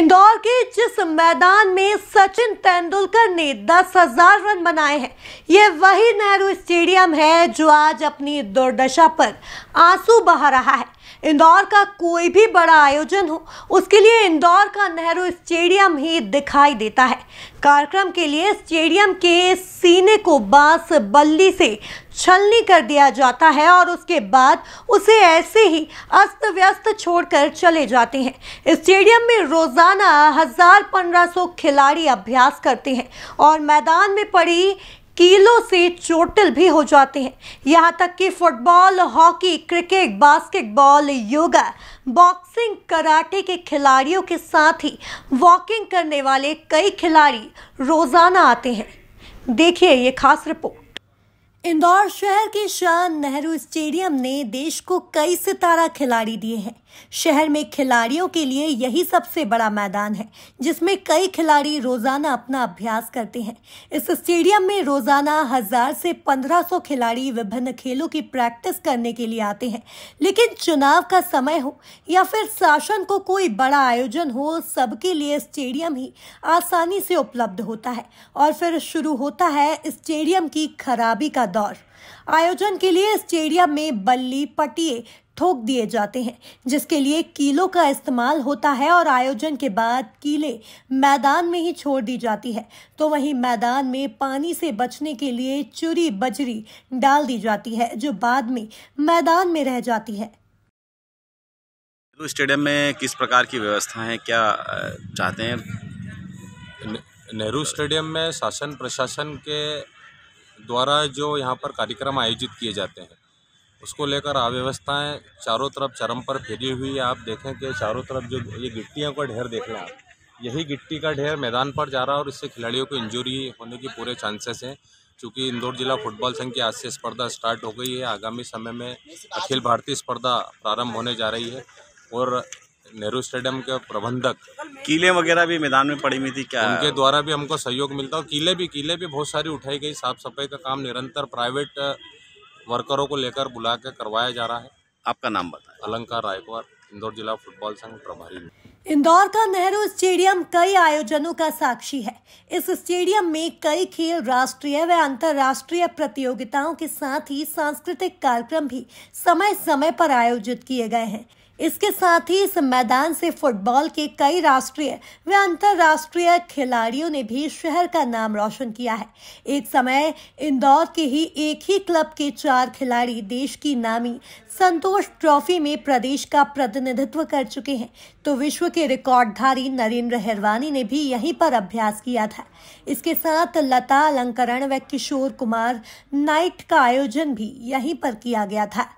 इंदौर के जिस मैदान में सचिन तेंदुलकर ने दस हजार रन बनाए हैं ये वही नेहरू स्टेडियम है जो आज अपनी दुर्दशा पर आंसू बहा रहा है इंदौर का कोई भी बड़ा आयोजन हो उसके लिए इंदौर का नेहरू स्टेडियम ही दिखाई देता है कार्यक्रम के लिए स्टेडियम के सीने को बांस बल्ली से छलनी कर दिया जाता है और उसके बाद उसे ऐसे ही अस्त व्यस्त छोड़कर चले जाते हैं स्टेडियम में रोज़ाना हज़ार पंद्रह सौ खिलाड़ी अभ्यास करते हैं और मैदान में पड़ी कीलों से चोटिल भी हो जाते हैं यहाँ तक कि football hockey cricket basketball yoga boxing karate के खिलाड़ियों के साथ ही वॉकिंग करने वाले कई खिलाड़ी रोज़ाना आते हैं देखिए ये खास रिपोर्ट इंदौर शहर के शान नेहरू स्टेडियम ने देश को कई सितारा खिलाड़ी दिए हैं शहर में खिलाड़ियों के लिए यही सबसे बड़ा मैदान है जिसमें कई खिलाड़ी रोजाना अपना अभ्यास करते हैं इस स्टेडियम में रोजाना हजार से पंद्रह सौ खिलाड़ी विभिन्न खेलों की प्रैक्टिस करने के लिए आते हैं लेकिन चुनाव का समय हो या फिर शासन को कोई बड़ा आयोजन हो सबके लिए स्टेडियम ही आसानी से उपलब्ध होता है और फिर शुरू होता है स्टेडियम की खराबी का दौर आयोजन के लिए स्टेडियम में बल्ली पटिए ठोक दिए जाते हैं जिसके लिए कीलों का इस्तेमाल होता है और आयोजन के बाद कीले मैदान में ही छोड़ दी जाती है तो वहीं मैदान में पानी से बचने के लिए चुरी बजरी डाल दी जाती है जो बाद में मैदान में रह जाती है नेहरू स्टेडियम में किस प्रकार की व्यवस्था है क्या चाहते हैं नेहरू स्टेडियम में शासन प्रशासन के द्वारा जो यहाँ पर कार्यक्रम आयोजित किए जाते हैं उसको लेकर अव्यवस्थाएँ चारों तरफ चरम पर फैली हुई है आप देखें कि चारों तरफ जो ये गिट्टियों का ढेर देख लें हैं यही गिट्टी का ढेर मैदान पर जा रहा है और इससे खिलाड़ियों को इंजरी होने के पूरे चांसेस हैं क्योंकि इंदौर जिला फुटबॉल संघ की आज से स्पर्धा स्टार्ट हो गई है आगामी समय में अखिल भारतीय स्पर्धा प्रारंभ होने जा रही है और नेहरू स्टेडियम के प्रबंधक कीले वगैरह भी मैदान में पड़ी हुई थी क्या उनके द्वारा भी हमको सहयोग मिलता और कीले भी कीले भी बहुत सारी उठाई गई साफ सफाई का काम निरंतर प्राइवेट वर्करों को लेकर बुला कर करवाया जा रहा है आपका नाम बताए अलंकार रायकवार इंदौर जिला फुटबॉल संघ प्रभारी इंदौर का नेहरू स्टेडियम कई आयोजनों का साक्षी है इस स्टेडियम में कई खेल राष्ट्रीय व अंतर्राष्ट्रीय प्रतियोगिताओं के साथ ही सांस्कृतिक कार्यक्रम भी समय समय पर आयोजित किए गए हैं इसके साथ ही इस मैदान से फुटबॉल के कई राष्ट्रीय व अंतरराष्ट्रीय खिलाड़ियों ने भी शहर का नाम रोशन किया है एक समय इंदौर के ही एक ही क्लब के चार खिलाड़ी देश की नामी संतोष ट्रॉफी में प्रदेश का प्रतिनिधित्व कर चुके हैं तो विश्व के रिकॉर्डधारी नरेंद्र हेरवानी ने भी यहीं पर अभ्यास किया था इसके साथ लता अलंकरण व किशोर कुमार नाइट का आयोजन भी यहीं पर किया गया था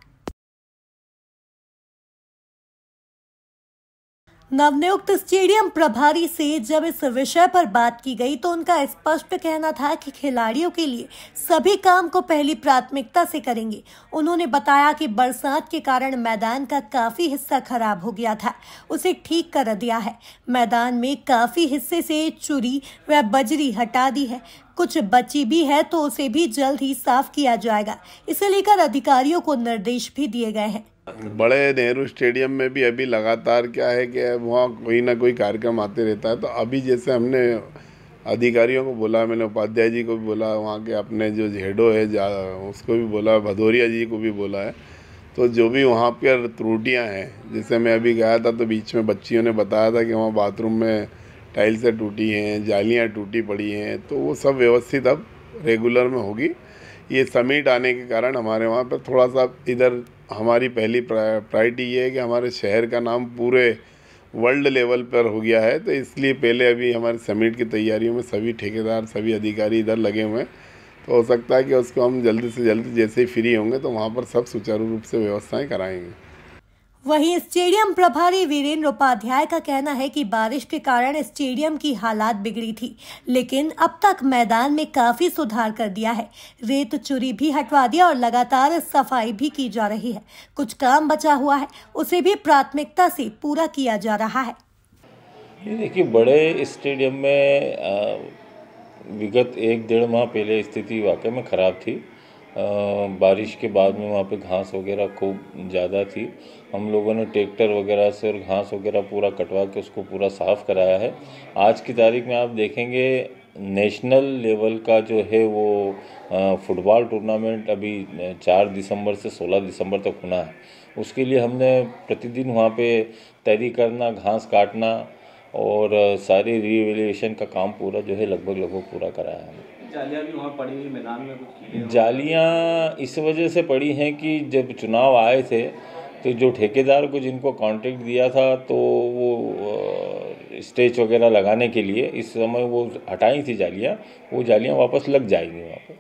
नवनियुक्त स्टेडियम प्रभारी से जब इस विषय पर बात की गई तो उनका स्पष्ट कहना था कि खिलाड़ियों के लिए सभी काम को पहली प्राथमिकता से करेंगे उन्होंने बताया कि बरसात के कारण मैदान का काफी हिस्सा खराब हो गया था उसे ठीक कर दिया है मैदान में काफी हिस्से से चुरी व बजरी हटा दी है कुछ बची भी है तो उसे भी जल्द ही साफ किया जाएगा इसे लेकर अधिकारियों को निर्देश भी दिए गए हैं बड़े नेहरू स्टेडियम में भी अभी लगातार क्या है कि वहाँ कोई ना कोई कार्यक्रम आते रहता है तो अभी जैसे हमने अधिकारियों को बोला मैंने उपाध्याय जी को भी बोला वहाँ के अपने जो हेडो है जा उसको भी बोला भदौरिया जी को भी बोला है तो जो भी वहाँ पर त्रुटियाँ हैं जैसे मैं अभी गया था तो बीच में बच्चियों ने बताया था कि वहाँ बाथरूम में टाइल्सें टूटी हैं जालियाँ टूटी पड़ी हैं तो वो सब व्यवस्थित अब रेगुलर में होगी ये समीट आने के कारण हमारे वहाँ पर थोड़ा सा इधर हमारी पहली प्रायरिटी ये है कि हमारे शहर का नाम पूरे वर्ल्ड लेवल पर हो गया है तो इसलिए पहले अभी हमारे समीट की तैयारियों में सभी ठेकेदार सभी अधिकारी इधर लगे हुए हैं तो हो सकता है कि उसको हम जल्दी से जल्दी जैसे ही फ्री होंगे तो वहाँ पर सब सुचारू रूप से व्यवस्थाएँ कराएंगे वहीं स्टेडियम प्रभारी वीरेंद्र उपाध्याय का कहना है कि बारिश के कारण स्टेडियम की हालात बिगड़ी थी लेकिन अब तक मैदान में काफी सुधार कर दिया है रेत चुरी भी हटवा दिया और लगातार सफाई भी की जा रही है कुछ काम बचा हुआ है उसे भी प्राथमिकता से पूरा किया जा रहा है देखिए बड़े स्टेडियम में विगत एक डेढ़ माह पहले स्थिति वाकई में खराब थी बारिश के बाद में वहाँ पे घास वगैरह खूब ज़्यादा थी हम लोगों ने ट्रैक्टर वगैरह से और घास वगैरह पूरा कटवा के उसको पूरा साफ़ कराया है आज की तारीख में आप देखेंगे नेशनल लेवल का जो है वो फुटबॉल टूर्नामेंट अभी चार दिसंबर से सोलह दिसंबर तक होना है उसके लिए हमने प्रतिदिन वहाँ पे तैरी करना घास काटना और सारी रीवेल्यूशन का काम पूरा जो है लगभग लगभग पूरा कराया है जालियां भी वहाँ पड़ी हुई मैदान में कुछ जालियाँ इस वजह से पड़ी हैं कि जब चुनाव आए थे तो जो ठेकेदार को जिनको कांटेक्ट दिया था तो वो स्टेज वगैरह लगाने के लिए इस समय वो हटाई थी जालियाँ वो जालियाँ वापस लग जाएंगी वहाँ पर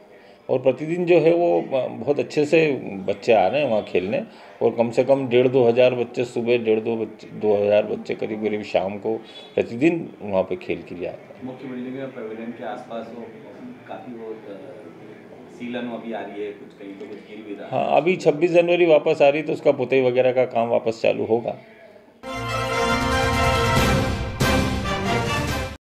और प्रतिदिन जो है वो बहुत अच्छे से बच्चे आ रहे हैं वहाँ खेलने और कम से कम डेढ़ दो हज़ार बच्चे सुबह डेढ़ दो बच्चे दो हज़ार बच्चे करीब करीब शाम को प्रतिदिन वहाँ पे खेल के लिए आते हैं मुख्य बिल्डिंग में पवेलियन के आसपास वो काफ़ी वो सीलन अभी आ रही है कुछ कहीं तो कुछ खेल भी रहा हाँ अभी छब्बीस जनवरी वापस आ रही है तो उसका पुतई वगैरह का काम वापस चालू होगा